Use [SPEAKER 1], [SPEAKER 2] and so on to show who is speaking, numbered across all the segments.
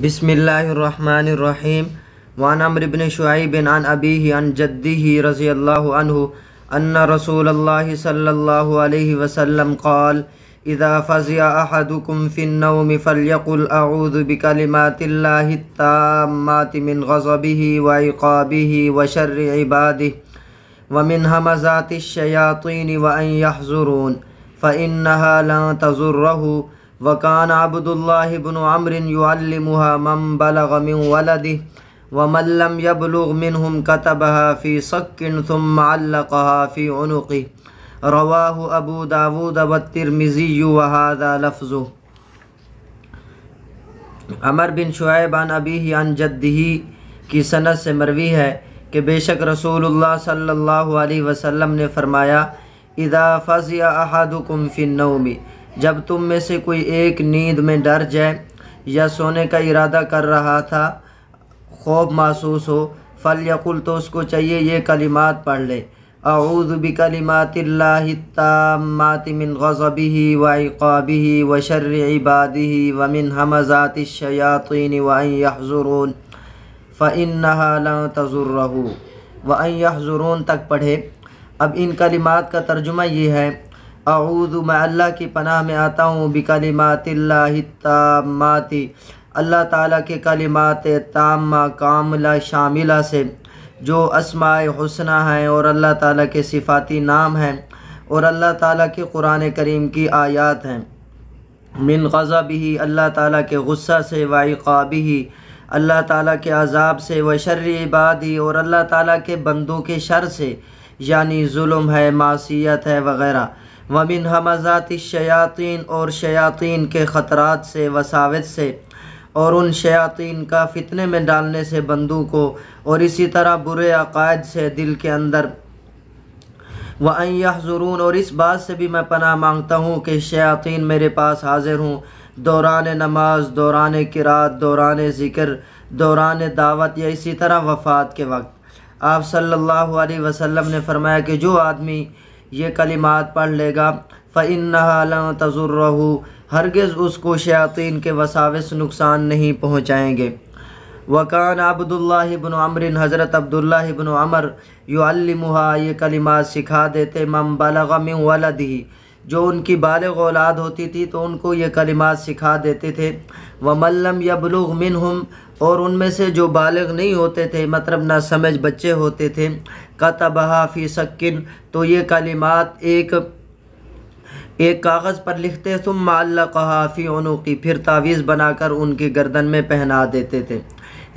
[SPEAKER 1] بسم اللہ الرحمن الرحیم وعن عمر بن شعیب عن ابیہ عن جدیہ رضی اللہ عنہ ان رسول اللہ صلی اللہ علیہ وسلم قال قعل ادا فضیٰ احدمف نعومی فلیق العدب کلیمات اللہ من غضبه وعقابه وشر عباده ومن همزات و وان یاطین و لا تذر وکان عبد اللہ بن عمر یعلمها من بلغ من ولده ومن لم يبلغ منهم كتبها في صك ثم علقها في عنقه رواه ابو داود والترمذي وهذا لفظه عمر بن شعیب عن ابیہ عن جدہ کی سند سے مروی ہے کہ بے شک رسول اللہ صلی اللہ علیہ وسلم نے فرمایا اذا فضی احدکم فی النومی جب تم میں سے کوئی ایک نیند میں ڈر جائے یا سونے کا ارادہ کر رہا تھا خوب محسوس ہو فل یقل تو اس کو چاہیے یہ کلمات پڑھ لے اعوذ بکلمات اللہ التامات من غضبه وعقابه وشر عباده ومن حمزات الشیاطین وان یح فإنها لن تزره وان یحظرون تک پڑھے اب ان کلمات کا ترجمہ یہ ہے اعوذ میں اللہ کی پناہ میں آتا ہوں بھی اللہ تاماتی اللہ تعالیٰ کے کلمات تامہ کاملہ شاملہ سے جو اسماء حسنہ ہیں اور اللہ تعالیٰ کے صفاتی نام ہیں اور اللہ تعالیٰ کے قرآن کریم کی آیات ہیں من غضبہ اللہ تعالیٰ کے غصہ سے واحقابی اللہ تعالیٰ کے عذاب سے و شر ہی اور اللہ تعالیٰ کے بندوں کے شر سے یعنی ظلم ہے معصیت ہے وغیرہ ومن حمزات شیاطین اور شیاطین کے خطرات سے وساوت سے اور ان شیاطین کا فتنے میں ڈالنے سے بندو کو اور اسی طرح برے عقائد سے دل کے اندر وَأَنْ يَحْزُرُونَ اور اس بات سے بھی میں پناہ مانگتا ہوں کہ شیاطین میرے پاس حاضر ہوں دوران نماز دوران کرات دوران ذکر دوران دعوت یا اسی طرح وفات کے وقت آپ صلی اللہ علیہ وسلم نے فرمایا کہ جو آدمی یہ کلمات پڑھ لے گا فَإِنَّهَا لَن تَزُرَّهُ ہرگز اس کو شیاطین کے وساوس نقصان نہیں پہنچائیں گے وکان کان عبد اللہ بن عمر حضرت عبداللہ بن عمر یعلمہا یہ کلمات سکھا دیتے مم بلغم ولاد ہی جو ان کی بالغ اولاد ہوتی تھی تو ان کو یہ کلمات سکھا دیتے تھے وَمَلَّمْ يَبْلُغْ مِنْهُمْ اور ان میں سے جو بالغ نہیں ہوتے تھے مطلب نہ سمجھ بچے ہوتے تھے فی سکن تو یہ کلمات ایک ایک کاغذ پر لکھتے تم ماللہ انو کی پھر تعویذ بنا کر ان کی گردن میں پہنا دیتے تھے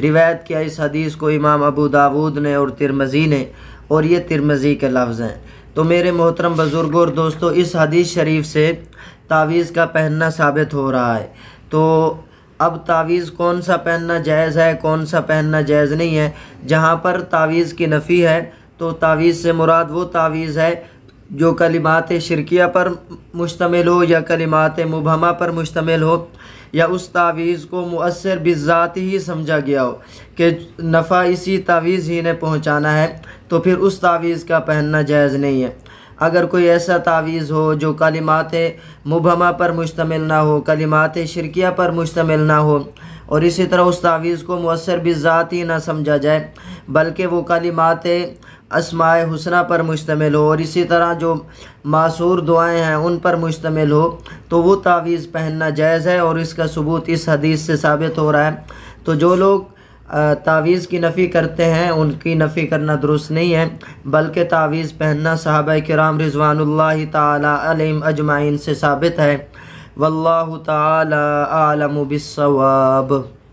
[SPEAKER 1] روایت کیا اس حدیث کو امام ابو داود نے اور ترمزی نے اور یہ ترمزی کے لفظ ہیں تو میرے محترم بزرگوں اور دوستو اس حدیث شریف سے تعویذ کا پہننا ثابت ہو رہا ہے تو اب تعویذ کون سا پہننا جائز ہے کون سا پہننا جائز نہیں ہے جہاں پر تعویذ کی نفی ہے تو تعویذ سے مراد وہ تعویذ ہے جو کلمات شرکیہ پر مشتمل ہو یا کلمات مبہمہ پر مشتمل ہو یا اس تعویذ کو مؤثر بھی ذاتی ہی سمجھا گیا ہو کہ نفع اسی تعویذ ہی نے پہنچانا ہے تو پھر اس تعویذ کا پہننا جائز نہیں ہے اگر کوئی ایسا تعویذ ہو جو کلمات مبہمہ پر مشتمل نہ ہو کلمات شرکیہ پر مشتمل نہ ہو اور اسی طرح اس تعویذ کو مؤثر بھی ذاتی نہ سمجھا جائے بلکہ وہ کلمات اسماء حسنہ پر مشتمل ہو اور اسی طرح جو معصور دعائیں ہیں ان پر مشتمل ہو تو وہ تعویذ پہننا جائز ہے اور اس کا ثبوت اس حدیث سے ثابت ہو رہا ہے تو جو لوگ تعویز کی نفی کرتے ہیں ان کی نفی کرنا درست نہیں ہے بلکہ تعویز پہننا صحابہ کرام رضوان اللہ تعالیٰ علیم اجمعین سے ثابت ہے واللہ تعالی عالم بالصواب